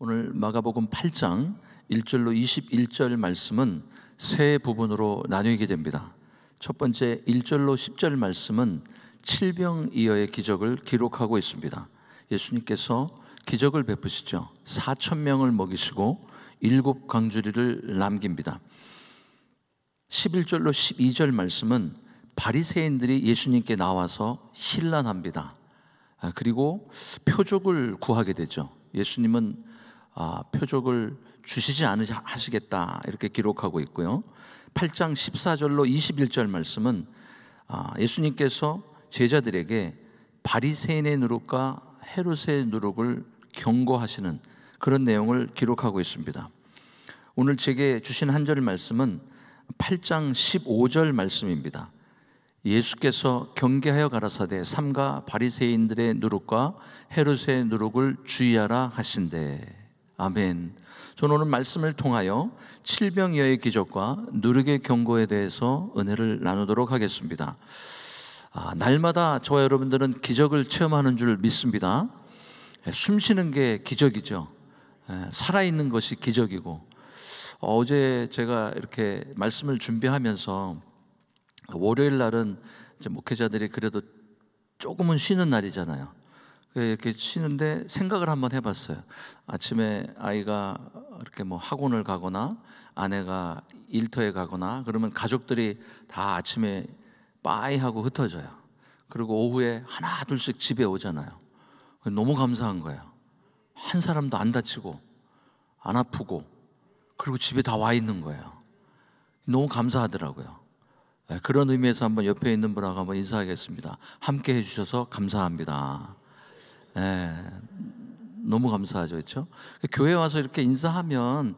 오늘 마가복음 8장 1절로 21절 말씀은 세 부분으로 나뉘게 됩니다. 첫 번째 1절로 10절 말씀은 칠병이어의 기적을 기록하고 있습니다. 예수님께서 기적을 베푸시죠. 4천 명을 먹이시고 일곱 광주리를 남깁니다. 11절로 12절 말씀은 바리새인들이 예수님께 나와서 신란합니다. 아, 그리고 표적을 구하게 되죠. 예수님은 아, 표적을 주시지 않으시겠다 이렇게 기록하고 있고요. 8장 14절로 21절 말씀은 아, 예수님께서 제자들에게 바리새인의 누룩과 헤롯의 누룩을 경고하시는 그런 내용을 기록하고 있습니다. 오늘 제게 주신 한 절 말씀은 8장 15절 말씀입니다. 예수께서 경계하여 가라사대 삼가 바리새인들의 누룩과 헤롯의 누룩을 주의하라 하신대. 아멘. 저는 오늘 말씀을 통하여 칠병여의 기적과 누룩의 경고에 대해서 은혜를 나누도록 하겠습니다. 아, 날마다 저와 여러분들은 기적을 체험하는 줄 믿습니다. 예, 숨 쉬는 게 기적이죠. 예, 살아있는 것이 기적이고. 어, 어제 제가 이렇게 말씀을 준비하면서 월요일 날은 목회자들이 그래도 조금은 쉬는 날이잖아요. 그 이렇게 치는데 생각을 한번 해봤어요. 아침에 아이가 이렇게 뭐 학원을 가거나 아내가 일터에 가거나 그러면 가족들이 다 아침에 빠이 하고 흩어져요. 그리고 오후에 하나 둘씩 집에 오잖아요. 너무 감사한 거예요. 한 사람도 안 다치고 안 아프고 그리고 집에 다 와 있는 거예요. 너무 감사하더라고요. 네, 그런 의미에서 한번 옆에 있는 분하고 한번 인사하겠습니다. 함께 해주셔서 감사합니다. 예, 너무 감사하죠, 그렇죠? 교회 와서 이렇게 인사하면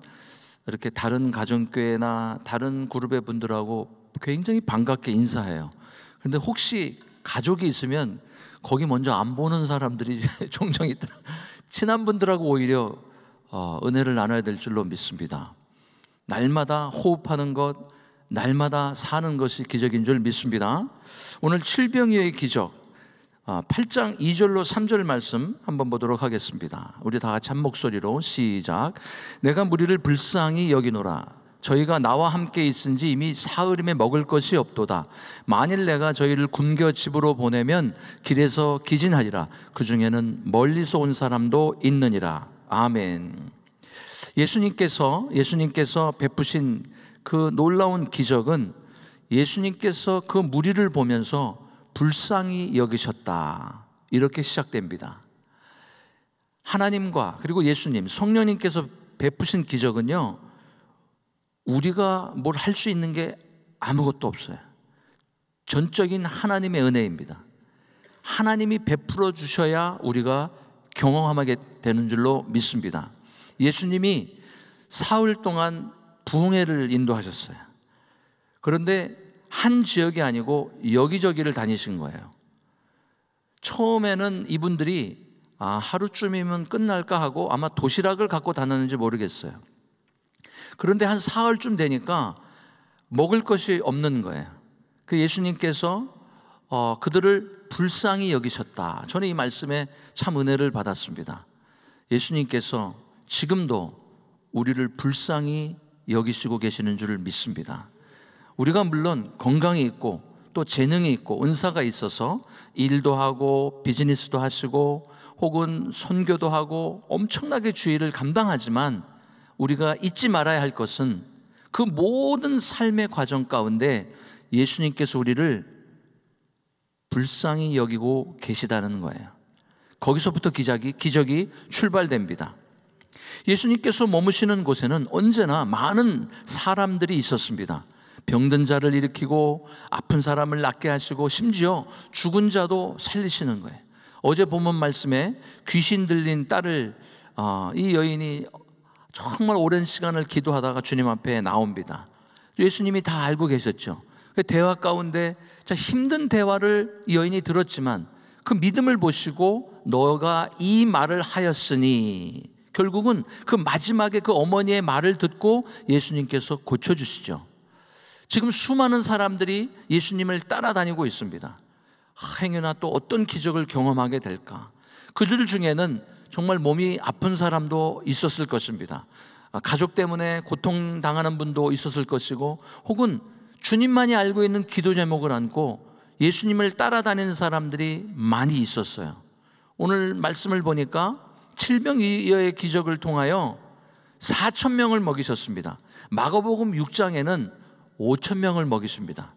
이렇게 다른 가정교회나 다른 그룹의 분들하고 굉장히 반갑게 인사해요. 근데 혹시 가족이 있으면 거기 먼저 안 보는 사람들이 종종 있더라. 친한 분들하고 오히려 어, 은혜를 나눠야 될 줄로 믿습니다. 날마다 호흡하는 것, 날마다 사는 것이 기적인 줄 믿습니다. 오늘 칠병이의 기적, 8장 아, 2절로 3절 말씀 한번 보도록 하겠습니다. 우리 다 같이 한 목소리로 시작. 내가 무리를 불쌍히 여기노라. 저희가 나와 함께 있은 지 이미 사흘임에 먹을 것이 없도다. 만일 내가 저희를 굶겨 집으로 보내면 길에서 기진하리라. 그 중에는 멀리서 온 사람도 있느니라. 아멘. 예수님께서 예수님께서 베푸신 그 놀라운 기적은 예수님께서 그 무리를 보면서 불쌍히 여기셨다. 이렇게 시작됩니다. 하나님과 그리고 예수님, 성령님께서 베푸신 기적은요, 우리가 뭘 할 수 있는 게 아무것도 없어요. 전적인 하나님의 은혜입니다. 하나님이 베풀어 주셔야 우리가 경험하게 되는 줄로 믿습니다. 예수님이 사흘 동안 부흥회를 인도하셨어요. 그런데 한 지역이 아니고 여기저기를 다니신 거예요. 처음에는 이분들이 아, 하루쯤이면 끝날까 하고 아마 도시락을 갖고 다녔는지 모르겠어요. 그런데 한 사흘쯤 되니까 먹을 것이 없는 거예요. 그 예수님께서 어, 그들을 불쌍히 여기셨다. 저는 이 말씀에 참 은혜를 받았습니다. 예수님께서 지금도 우리를 불쌍히 여기시고 계시는 줄 믿습니다. 우리가 물론 건강이 있고 또 재능이 있고 은사가 있어서 일도 하고 비즈니스도 하시고 혹은 선교도 하고 엄청나게 주의를 감당하지만 우리가 잊지 말아야 할 것은 그 모든 삶의 과정 가운데 예수님께서 우리를 불쌍히 여기고 계시다는 거예요. 거기서부터 기적이, 기적이 출발됩니다. 예수님께서 머무시는 곳에는 언제나 많은 사람들이 있었습니다. 병든 자를 일으키고 아픈 사람을 낫게 하시고 심지어 죽은 자도 살리시는 거예요. 어제 본문 말씀에 귀신 들린 딸을 어, 이 여인이 정말 오랜 시간을 기도하다가 주님 앞에 나옵니다. 예수님이 다 알고 계셨죠. 그 대화 가운데 힘든 대화를 여인이 들었지만 그 믿음을 보시고 너가 이 말을 하였으니 결국은 그 마지막에 그 어머니의 말을 듣고 예수님께서 고쳐주시죠. 지금 수많은 사람들이 예수님을 따라다니고 있습니다. 행여나 또 어떤 기적을 경험하게 될까? 그들 중에는 정말 몸이 아픈 사람도 있었을 것입니다. 아, 가족 때문에 고통당하는 분도 있었을 것이고 혹은 주님만이 알고 있는 기도 제목을 안고 예수님을 따라다니는 사람들이 많이 있었어요. 오늘 말씀을 보니까 칠병이어의 기적을 통하여 4천 명을 먹이셨습니다. 마가복음 6장에는 5천 명을 먹이십니다.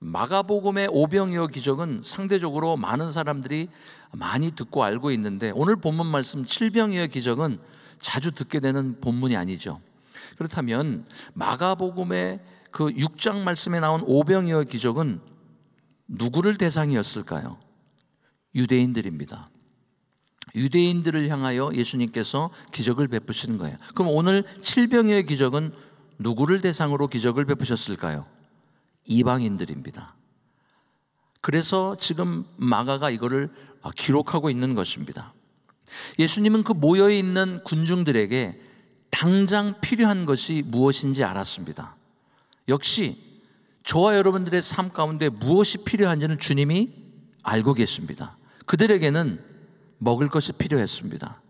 마가복음의 오병이어 기적은 상대적으로 많은 사람들이 많이 듣고 알고 있는데 오늘 본문 말씀 7병이어 기적은 자주 듣게 되는 본문이 아니죠. 그렇다면 마가복음의 그 6장 말씀에 나온 오병이어 기적은 누구를 대상이었을까요? 유대인들입니다. 유대인들을 향하여 예수님께서 기적을 베푸시는 거예요. 그럼 오늘 7병이어 기적은 누구를 대상으로 기적을 베푸셨을까요? 이방인들입니다. 그래서 지금 마가가 이거를 아, 기록하고 있는 것입니다. 예수님은 그 모여 있는 군중들에게 당장 필요한 것이 무엇인지 알았습니다. 역시 저와 여러분들의 삶 가운데 무엇이 필요한지는 주님이 알고 계십니다. 그들에게는 먹을 것이 필요했습니다.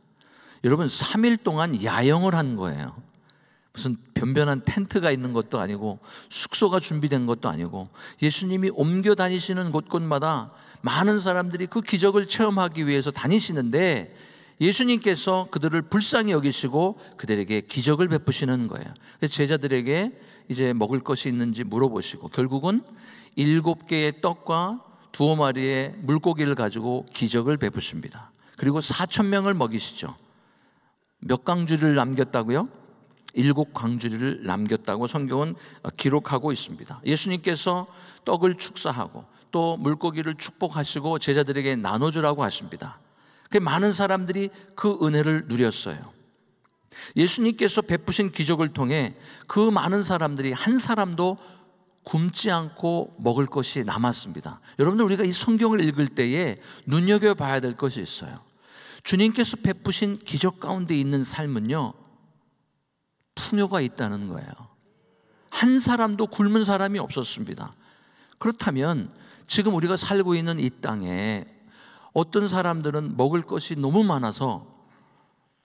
여러분, 3일 동안 야영을 한 거예요. 무슨 변변한 텐트가 있는 것도 아니고 숙소가 준비된 것도 아니고 예수님이 옮겨 다니시는 곳곳마다 많은 사람들이 그 기적을 체험하기 위해서 다니시는데 예수님께서 그들을 불쌍히 여기시고 그들에게 기적을 베푸시는 거예요. 제자들에게 이제 먹을 것이 있는지 물어보시고 결국은 일곱 개의 떡과 두어 마리의 물고기를 가지고 기적을 베푸십니다. 그리고 사천 명을 먹이시죠. 몇 강주를 남겼다고요? 일곱 광주리를 남겼다고 성경은 어, 기록하고 있습니다. 예수님께서 떡을 축사하고 또 물고기를 축복하시고 제자들에게 나눠주라고 하십니다. 그 많은 사람들이 그 은혜를 누렸어요. 예수님께서 베푸신 기적을 통해 그 많은 사람들이 한 사람도 굶지 않고 먹을 것이 남았습니다. 여러분들 우리가 이 성경을 읽을 때에 눈여겨봐야 될 것이 있어요. 주님께서 베푸신 기적 가운데 있는 삶은요, 풍요가 있다는 거예요. 한 사람도 굶은 사람이 없었습니다. 그렇다면 지금 우리가 살고 있는 이 땅에 어떤 사람들은 먹을 것이 너무 많아서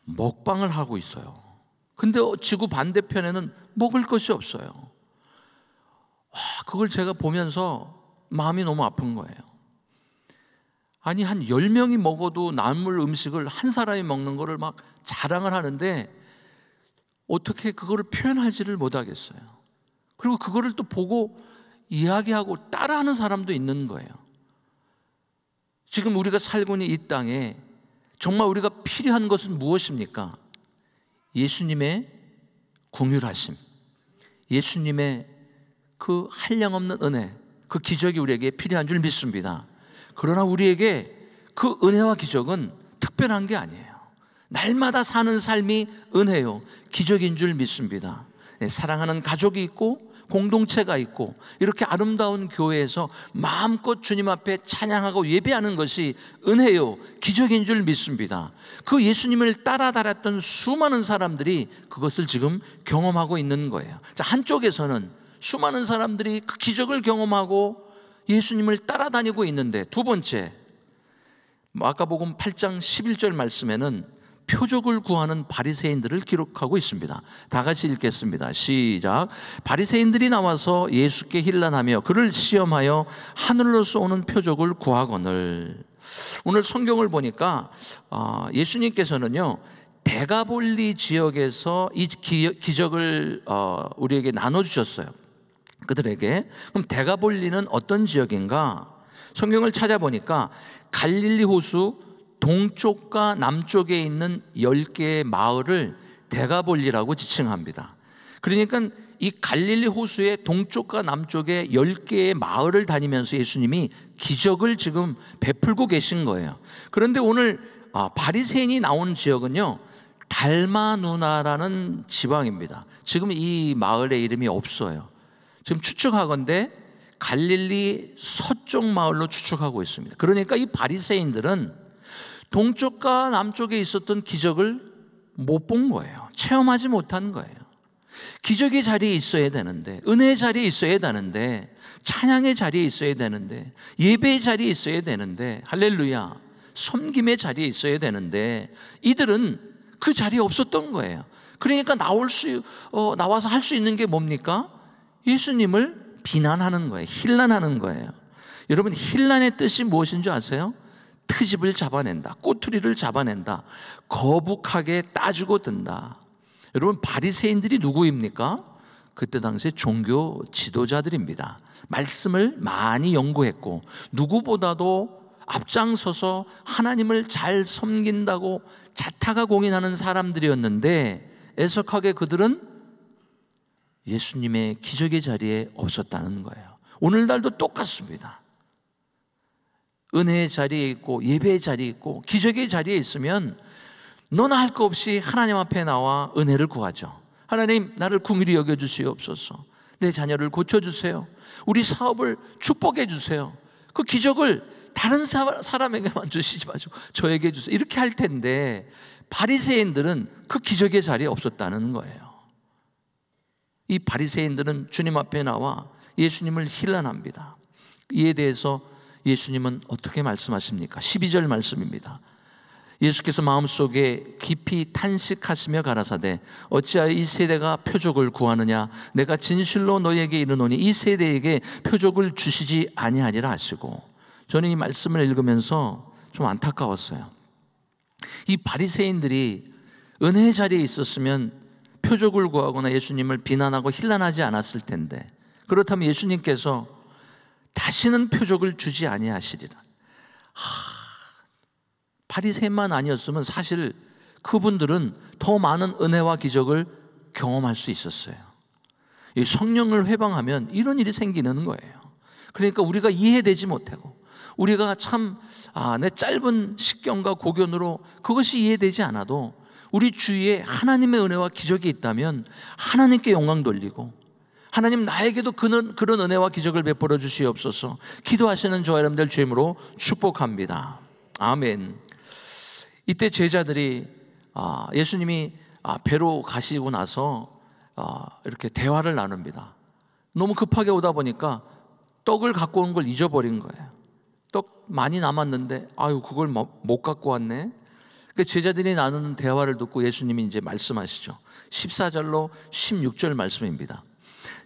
먹방을 하고 있어요. 근데 지구 반대편에는 먹을 것이 없어요. 와, 그걸 제가 보면서 마음이 너무 아픈 거예요. 아니, 한 열명이 먹어도 남물 음식을 한 사람이 먹는 거를 막 자랑을 하는데 어떻게 그거를 표현하지를 못하겠어요. 그리고 그거를 또 보고 이야기하고 따라하는 사람도 있는 거예요. 지금 우리가 살고 있는 이 땅에 정말 우리가 필요한 것은 무엇입니까? 예수님의 공유하심 예수님의 그 한량없는 은혜, 그 기적이 우리에게 필요한 줄 믿습니다. 그러나 우리에게 그 은혜와 기적은 특별한 게 아니에요. 날마다 사는 삶이 은혜요. 기적인 줄 믿습니다. 예, 사랑하는 가족이 있고 공동체가 있고 이렇게 아름다운 교회에서 마음껏 주님 앞에 찬양하고 예배하는 것이 은혜요 기적인 줄 믿습니다. 그 예수님을 따라 다녔던 수많은 사람들이 그것을 지금 경험하고 있는 거예요. 자, 한쪽에서는 수많은 사람들이 그 기적을 경험하고 예수님을 따라다니고 있는데 두 번째 뭐 아까 보음 8장 11절 말씀에는 표적을 구하는 바리새인들을 기록하고 있습니다. 다 같이 읽겠습니다. 시작. 바리새인들이 나와서 예수께 힐난하며 그를 시험하여 하늘로서 오는 표적을 구하거늘. 오늘 성경을 보니까 아, 예수님께서는요 대가볼리 지역에서 이 기적을 어, 우리에게 나눠 주셨어요. 그들에게 그럼 대가볼리는 어떤 지역인가? 성경을 찾아보니까 갈릴리 호수 동쪽과 남쪽에 있는 10개의 마을을 대가볼리라고 지칭합니다. 그러니까 이 갈릴리 호수의 동쪽과 남쪽에 10개의 마을을 다니면서 예수님이 기적을 지금 베풀고 계신 거예요. 그런데 오늘 아, 바리새인이 나온 지역은요. 달마누나라는 지방입니다. 지금 이 마을의 이름이 없어요. 지금 추측하건데 갈릴리 서쪽 마을로 추측하고 있습니다. 그러니까 이 바리새인들은 동쪽과 남쪽에 있었던 기적을 못 본 거예요. 체험하지 못한 거예요. 기적의 자리에 있어야 되는데, 은혜의 자리에 있어야 되는데, 찬양의 자리에 있어야 되는데, 예배의 자리에 있어야 되는데, 할렐루야, 섬김의 자리에 있어야 되는데, 이들은 그 자리에 없었던 거예요. 그러니까 나올 수, 어, 나와서 할 수 있는 게 뭡니까? 예수님을 비난하는 거예요. 힐난하는 거예요. 여러분, 힐난의 뜻이 무엇인 줄 아세요? 트집을 잡아낸다. 꼬투리를 잡아낸다. 거북하게 따지고 든다. 여러분 바리새인들이 누구입니까? 그때 당시에 종교 지도자들입니다. 말씀을 많이 연구했고 누구보다도 앞장서서 하나님을 잘 섬긴다고 자타가 공인하는 사람들이었는데 애석하게 그들은 예수님의 기적의 자리에 없었다는 거예요. 오늘날도 똑같습니다. 은혜의 자리에 있고 예배의 자리에 있고 기적의 자리에 있으면 너나 할 것 없이 하나님 앞에 나와 은혜를 구하죠. 하나님 나를 궁일이 여겨 주시옵소서. 내 자녀를 고쳐 주세요. 우리 사업을 축복해 주세요. 그 기적을 다른 사람에게만 주시지 마시고 저에게 주세요. 이렇게 할 텐데 바리새인들은 그 기적의 자리에 없었다는 거예요. 이 바리새인들은 주님 앞에 나와 예수님을 힐난합니다. 이에 대해서 예수님은 어떻게 말씀하십니까? 12절 말씀입니다. 예수께서 마음속에 깊이 탄식하시며 가라사대 어찌하여 이 세대가 표적을 구하느냐 내가 진실로 너에게 이르노니 이 세대에게 표적을 주시지 아니하리라 하시고 저는 이 말씀을 읽으면서 좀 안타까웠어요. 이 바리새인들이 은혜 자리에 있었으면 표적을 구하거나 예수님을 비난하고 힐난하지 않았을 텐데 그렇다면 예수님께서 다시는 표적을 주지 아니하시리라. 하, 바리새만 아니었으면 사실 그분들은 더 많은 은혜와 기적을 경험할 수 있었어요. 성령을 회방하면 이런 일이 생기는 거예요. 그러니까 우리가 이해되지 못하고 우리가 참, 아, 내 짧은 식견과 고견으로 그것이 이해되지 않아도 우리 주위에 하나님의 은혜와 기적이 있다면 하나님께 영광 돌리고 하나님 나에게도 그런, 그런 은혜와 기적을 베풀어 주시옵소서 기도하시는 저 여러분들 주임으로 축복합니다. 아멘. 이때 제자들이 아, 예수님이 아, 배로 가시고 나서 아, 이렇게 대화를 나눕니다. 너무 급하게 오다 보니까 떡을 갖고 온 걸 잊어버린 거예요. 떡 많이 남았는데 아유 그걸 뭐, 못 갖고 왔네. 그 제자들이 나누는 대화를 듣고 예수님이 이제 말씀하시죠. 14절로 16절 말씀입니다.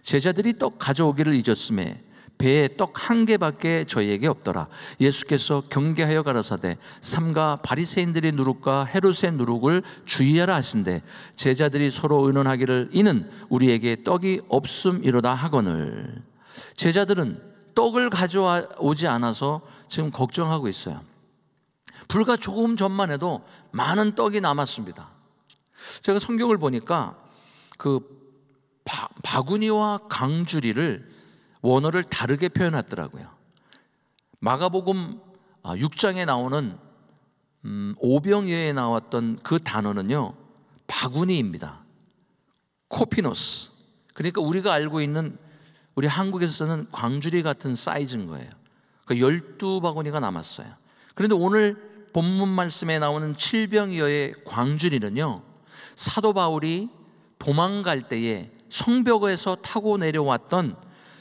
제자들이 떡 가져오기를 잊었음에 배에 떡 한 개밖에 저희에게 없더라. 예수께서 경계하여 가라사대 삼가 바리새인들의 누룩과 헤롯의 누룩을 주의하라 하신대 제자들이 서로 의논하기를 이는 우리에게 떡이 없음이로다 하거늘. 제자들은 떡을 가져오지 않아서 지금 걱정하고 있어요. 불과 조금 전만 해도 많은 떡이 남았습니다. 제가 성경을 보니까 그 바, 구니와 강주리를 원어를 다르게 표현했더라고요. 마가복음 6장에 아, 나오는 음, 오병이에 나왔던 그 단어는요. 바구니입니다. 코피노스. 그러니까 우리가 알고 있는 우리 한국에서 쓰는 광주리 같은 사이즈인 거예요. 그러니까 12바구니가 남았어요. 그런데 오늘 본문 말씀에 나오는 7병이어의 광주리는요. 사도 바울이 도망갈 때에 성벽에서 타고 내려왔던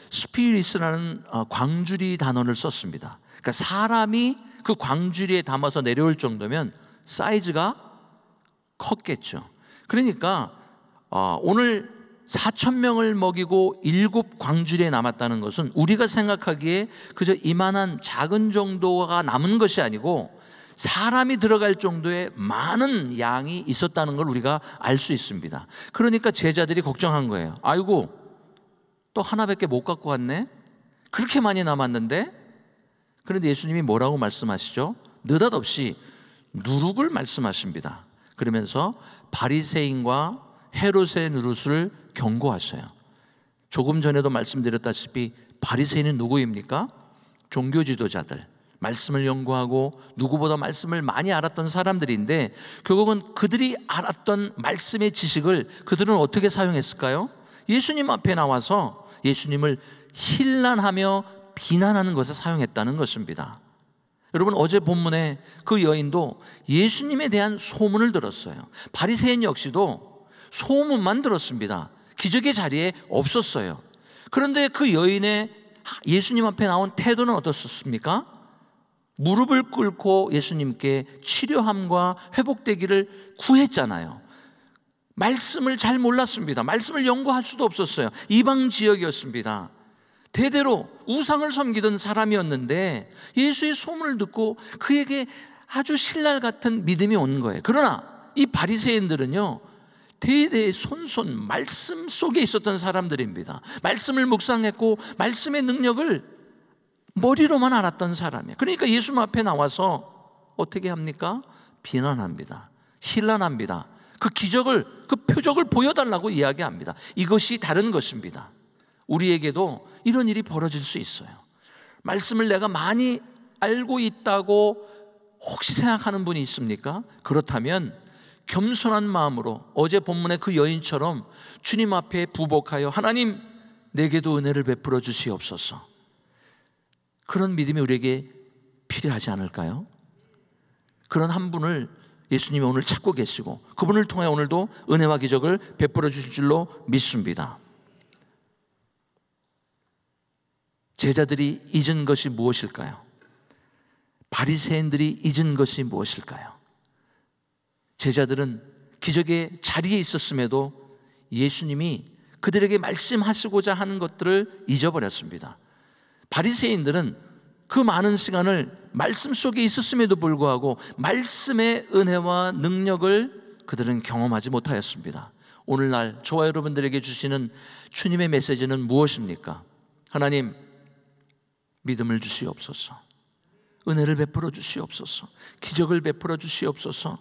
스피리스라는 어, 광주리 단어를 썼습니다. 그러니까 사람이 그 광주리에 담아서 내려올 정도면 사이즈가 컸겠죠. 그러니까 어, 오늘 4천 명을 먹이고 일 광주리에 남았다는 것은 우리가 생각하기에 그저 이만한 작은 정도가 남은 것이 아니고 사람이 들어갈 정도의 많은 양이 있었다는 걸 우리가 알 수 있습니다. 그러니까 제자들이 걱정한 거예요. 아이고, 또 하나밖에 못 갖고 왔네? 그렇게 많이 남았는데? 그런데 예수님이 뭐라고 말씀하시죠? 느닷없이 누룩을 말씀하십니다. 그러면서 바리새인과 헤롯의 누룩을 경고하셔요. 조금 전에도 말씀드렸다시피 바리새인은 누구입니까? 종교 지도자들. 말씀을 연구하고 누구보다 말씀을 많이 알았던 사람들인데 결국은 그들이 알았던 말씀의 지식을 그들은 어떻게 사용했을까요? 예수님 앞에 나와서 예수님을 힐난하며 비난하는 것을 사용했다는 것입니다. 여러분 어제 본문에 그 여인도 예수님에 대한 소문을 들었어요. 바리새인 역시도 소문만 들었습니다. 기적의 자리에 없었어요. 그런데 그 여인의 예수님 앞에 나온 태도는 어떻습니까? 무릎을 꿇고 예수님께 치료함과 회복되기를 구했잖아요. 말씀을 잘 몰랐습니다. 말씀을 연구할 수도 없었어요. 이방 지역이었습니다. 대대로 우상을 섬기던 사람이었는데 예수의 소문을 듣고 그에게 아주 신랄 같은 믿음이 온 거예요. 그러나 이 바리새인들은요. 대대 손손 말씀 속에 있었던 사람들입니다. 말씀을 묵상했고 말씀의 능력을 머리로만 알았던 사람이에요. 그러니까 예수 앞에 나와서 어떻게 합니까? 비난합니다. 신란합니다. 그 기적을, 그 표적을 보여달라고 이야기합니다. 이것이 다른 것입니다. 우리에게도 이런 일이 벌어질 수 있어요. 말씀을 내가 많이 알고 있다고 혹시 생각하는 분이 있습니까? 그렇다면 겸손한 마음으로 어제 본문의 그 여인처럼 주님 앞에 부복하여 하나님 내게도 은혜를 베풀어 주시옵소서. 그런 믿음이 우리에게 필요하지 않을까요? 그런 한 분을 예수님이 오늘 찾고 계시고 그분을 통해 오늘도 은혜와 기적을 베풀어 주실 줄로 믿습니다. 제자들이 잊은 것이 무엇일까요? 바리새인들이 잊은 것이 무엇일까요? 제자들은 기적의 자리에 있었음에도 예수님이 그들에게 말씀하시고자 하는 것들을 잊어버렸습니다. 바리새인들은 그 많은 시간을 말씀 속에 있었음에도 불구하고 말씀의 은혜와 능력을 그들은 경험하지 못하였습니다. 오늘날 저와 여러분들에게 주시는 주님의 메시지는 무엇입니까? 하나님 믿음을 주시옵소서. 은혜를 베풀어 주시옵소서. 기적을 베풀어 주시옵소서.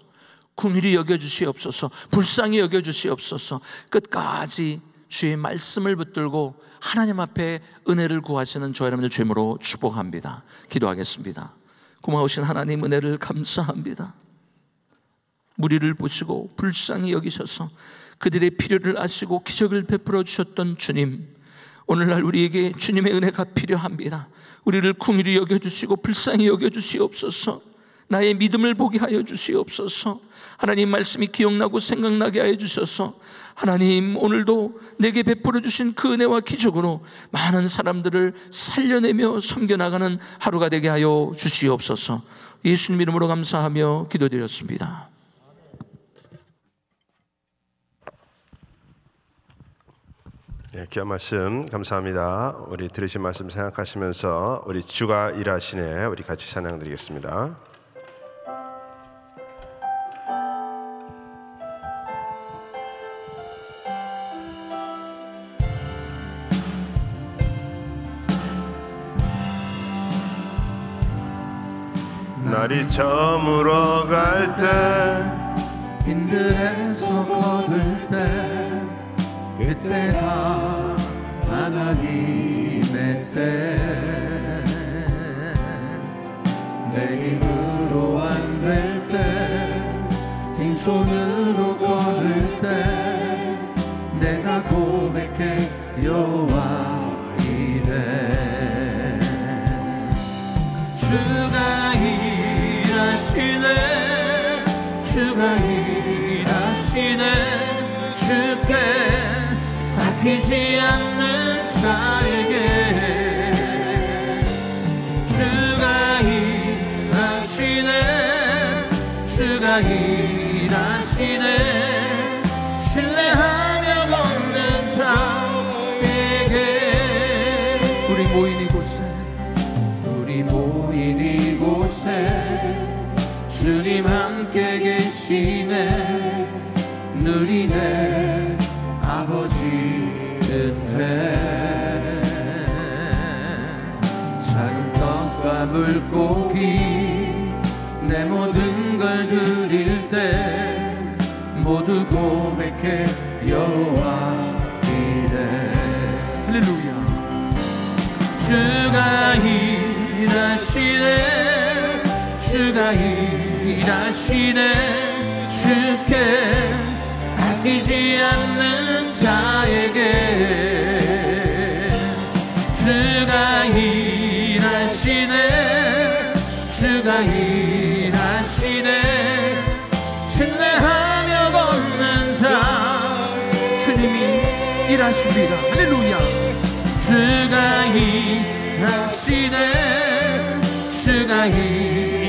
궁일이 여겨 주시옵소서. 불쌍히 여겨 주시옵소서. 끝까지 주의 말씀을 붙들고 하나님 앞에 은혜를 구하시는 저와 여러분들 죄물로 축복합니다. 기도하겠습니다. 고마우신 하나님 은혜를 감사합니다. 무리를 보시고 불쌍히 여기셔서 그들의 필요를 아시고 기적을 베풀어 주셨던 주님 오늘날 우리에게 주님의 은혜가 필요합니다. 우리를 궁일히 여겨주시고 불쌍히 여겨주시옵소서 나의 믿음을 보게 하여 주시옵소서. 하나님 말씀이 기억나고 생각나게 하여 주셔서 하나님 오늘도 내게 베풀어 주신 그 은혜와 기적으로 많은 사람들을 살려내며 섬겨나가는 하루가 되게 하여 주시옵소서. 예수님 이름으로 감사하며 기도드렸습니다. 네, 귀한 말씀 감사합니다. 우리 들으신 말씀 생각하시면서 우리 주가 일하시네 우리 같이 찬양 드리겠습니다. 저물어 갈때 빈들에서 걸을 때 그때 다 누리네 아버지 은혜 작은 떡과 물고기 내 모든 걸 드릴 때 모두 고백해 여호와 이래 할렐루야 주가 일하시네 주가 일하시네 주께 아끼지 않는 자에게 주가 일하시네 주가 일하시네 신뢰하며 걷는 자 주님이 일하십니다 할렐루야 주가 일하시네 주가 일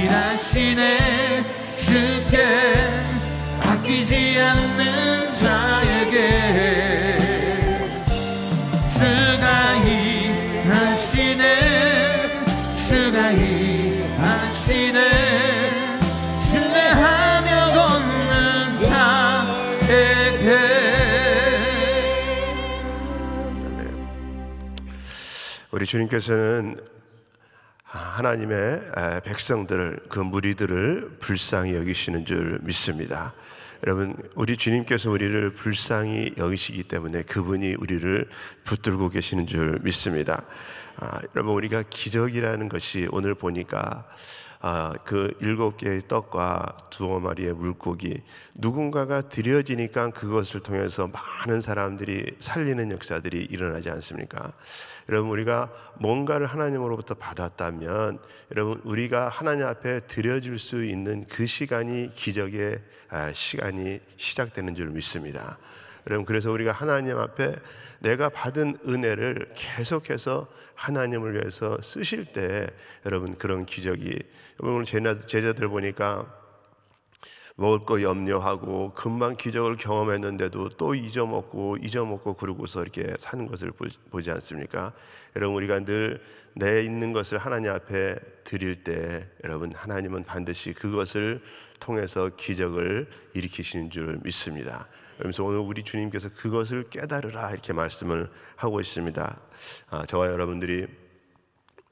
주님께서는 하나님의 백성들을 그 무리들을 불쌍히 여기시는 줄 믿습니다. 여러분, 우리 주님께서 우리를 불쌍히 여기시기 때문에 그분이 우리를 붙들고 계시는 줄 믿습니다. 아, 여러분, 우리가 기적이라는 것이 오늘 보니까 아, 그 일곱 개의 떡과 두어 마리의 물고기 누군가가 드려지니까 그것을 통해서 많은 사람들이 살리는 역사들이 일어나지 않습니까? 여러분 우리가 뭔가를 하나님으로부터 받았다면 여러분 우리가 하나님 앞에 드려줄 수 있는 그 시간이 기적의 아, 시간이 시작되는 줄 믿습니다. 여러분 그래서 우리가 하나님 앞에 내가 받은 은혜를 계속해서 하나님을 위해서 쓰실 때 여러분 그런 기적이 오늘 제자들 보니까 먹을 거 염려하고 금방 기적을 경험했는데도 또 잊어먹고 잊어먹고 그러고서 이렇게 사는 것을 보지 않습니까? 여러분 우리가 늘 내 있는 것을 하나님 앞에 드릴 때 여러분 하나님은 반드시 그것을 통해서 기적을 일으키시는 줄 믿습니다. 그러면서 오늘 우리 주님께서 그것을 깨달으라 이렇게 말씀을 하고 있습니다. 아, 저와 여러분들이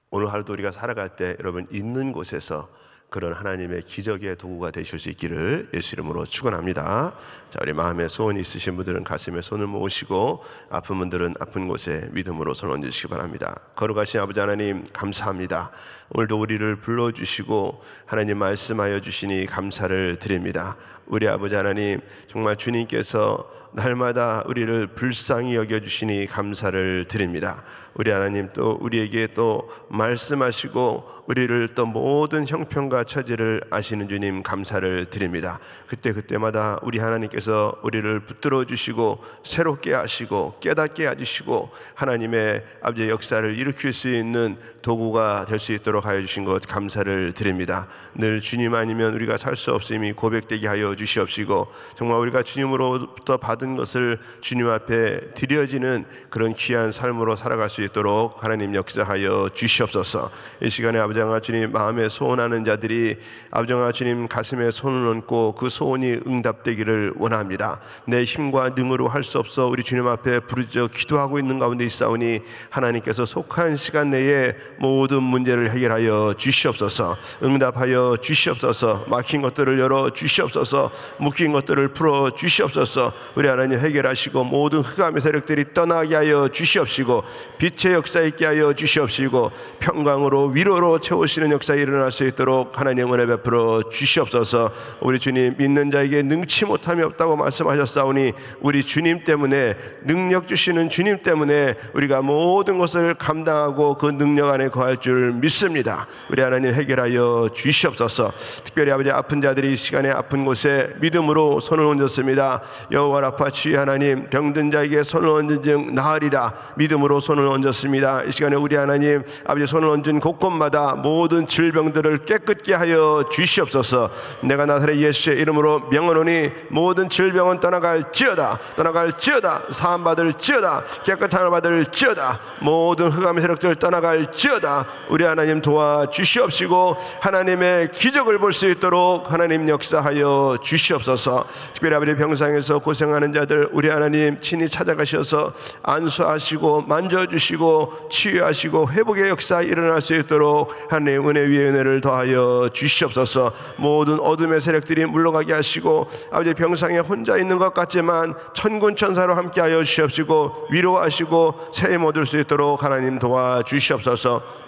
오늘 하루도 우리가 살아갈 때 여러분 있는 곳에서 그런 하나님의 기적의 도구가 되실 수 있기를 예수 이름으로 축원합니다. 자, 우리 마음에 소원이 있으신 분들은 가슴에 손을 모으시고 아픈 분들은 아픈 곳에 믿음으로 손 얹으시기 바랍니다. 걸어가신 아버지 하나님 감사합니다. 오늘도 우리를 불러주시고 하나님 말씀하여 주시니 감사를 드립니다. 우리 아버지 하나님 정말 주님께서 날마다 우리를 불쌍히 여겨주시니 감사를 드립니다. 우리 하나님 또 우리에게 또 말씀하시고 우리를 또 모든 형편과 처지를 아시는 주님 감사를 드립니다. 그때 그때마다 우리 하나님께서 우리를 붙들어 주시고 새롭게 하시고 깨닫게 해주시고 하나님의 아버지 역사를 일으킬 수 있는 도구가 될 수 있도록 되도록 하여 주신 것 감사를 드립니다. 늘 주님 아니면 우리가 살 수 없음이 고백되게 하여 주시옵시고 정말 우리가 주님으로부터 받은 것을 주님 앞에 드려지는 그런 귀한 삶으로 살아갈 수 있도록 하나님 역사하여 주시옵소서. 이 시간에 아버지가 주님 마음에 소원하는 자들이 아버지가 주님 가슴에 손을 얹고 그 소원이 응답되기를 원합니다. 내 힘과 능으로 할 수 없어 우리 주님 앞에 부르짖어 기도하고 있는 가운데 있사오니 하나님께서 속한 시간 내에 모든 문제를 해결 해결하여 주시옵소서 응답하여 주시옵소서 막힌 것들을 열어 주시옵소서 묶인 것들을 풀어 주시옵소서 우리 하나님 해결하시고 모든 흑암의 세력들이 떠나게 하여 주시옵시고 빛의 역사 있게 하여 주시옵시고 평강으로 위로로 채우시는 역사 일어날 수 있도록 하나님 은혜 베풀어 주시옵소서 우리 주님 믿는 자에게 능치 못함이 없다고 말씀하셨사오니 우리 주님 때문에 능력 주시는 주님 때문에 우리가 모든 것을 감당하고 그 능력 안에 거할 줄 믿습니다 없습니다. 우리 하나님 해결하여 주시옵소서. 특별히 아버지 아픈 자들이 이 시간에 아픈 곳에 믿음으로 손을 얹었습니다. 여호와 라파 주 하나님 병든 자에게 손을 얹은 즉 나으리라 믿음으로 손을 얹었습니다. 이 시간에 우리 하나님 아버지 손을 얹은 곳곳마다 모든 질병들을 깨끗게 하여 주시옵소서. 내가 나사렛 예수의 이름으로 명언하니 모든 질병은 떠나갈지어다 떠나갈지어다 사함 받을지어다 깨끗함을 받을지어다 모든 흑암의 세력들 떠나갈지어다 우리 하나님 도와주시옵시고 하나님의 기적을 볼 수 있도록 하나님 역사하여 주시옵소서 특별히 아버지 병상에서 고생하는 자들 우리 하나님 친히 찾아가셔서 안수하시고 만져주시고 치유하시고 회복의 역사 일어날 수 있도록 하나님 은혜 위에 은혜를 더하여 주시옵소서 모든 어둠의 세력들이 물러가게 하시고 아버지 병상에 혼자 있는 것 같지만 천군 천사로 함께하여 주시옵시고 위로하시고 새해 얻을 수 있도록 하나님 도와주시옵소서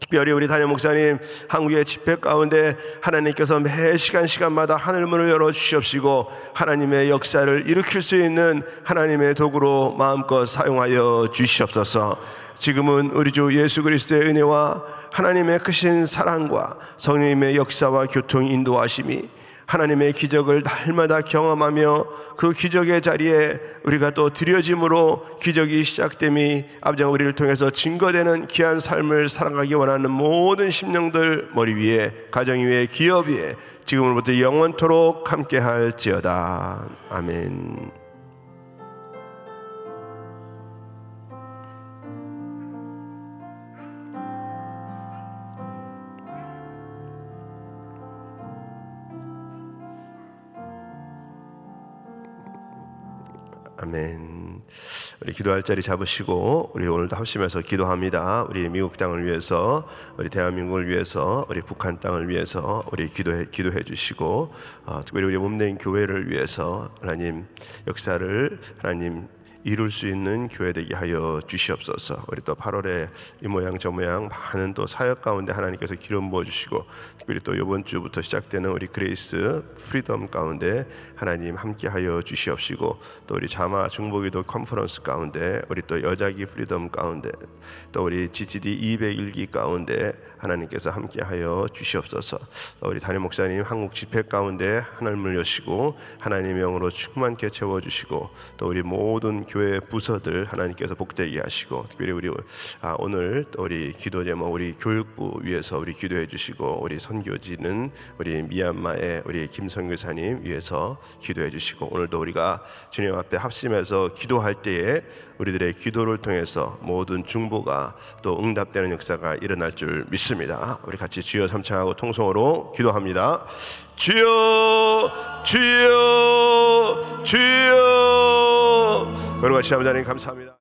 특별히 우리 단임 목사님 한국의 집회 가운데 하나님께서 매 시간 시간마다 하늘문을 열어 주시옵시고 하나님의 역사를 일으킬 수 있는 하나님의 도구로 마음껏 사용하여 주시옵소서. 지금은 우리 주 예수 그리스도의 은혜와 하나님의 크신 사랑과 성령님의 역사와 교통 인도하심이 하나님의 기적을 날마다 경험하며 그 기적의 자리에 우리가 또 드려짐으로 기적이 시작됨이 아버지가 우리를 통해서 증거되는 귀한 삶을 살아가기 원하는 모든 심령들 머리 위에 가정 위에 기업 위에 지금으로부터 영원토록 함께할지어다 아멘. 아멘. 우리 기도할 자리 잡으시고 우리 오늘도 합심해서 기도합니다. 우리 미국 땅을 위해서, 우리 대한민국을 위해서, 우리 북한 땅을 위해서 우리 기도해 기도해 주시고 어, 특별히 우리 몸된 교회를 위해서 하나님 역사를 하나님 이룰 수 있는 교회 되게 하여 주시옵소서. 우리 또 8월에 이 모양 저 모양 많은 또 사역 가운데 하나님께서 기름 부어 주시고 특별히 또 이번 주부터 시작되는 우리 그레이스 프리덤 가운데 하나님 함께 하여 주시옵시고 또 우리 자마 중보기도 컨퍼런스 가운데 우리 또 여자기 프리덤 가운데 또 우리 GGD 201기 가운데 하나님께서 함께 하여 주시옵소서. 우리 담임 목사님 한국 집회 가운데 하늘을 여시고 하나님의 영으로 충만케 채워 주시고 또 우리 모든 교 교회 부서들 하나님께서 복되게 하시고 특별히 우리 아, 오늘 우리 기도 제목 뭐 우리 교육부 위해서 우리 기도해 주시고 우리 선교지는 우리 미얀마의 우리 김선교사님 위해서 기도해 주시고 오늘도 우리가 주님 앞에 합심해서 기도할 때에 우리들의 기도를 통해서 모든 중보가 또 응답되는 역사가 일어날 줄 믿습니다. 우리 같이 주여 삼창하고 통성으로 기도합니다. 주여 주여 주여 걸어가시 아버지 하나님 감사합니다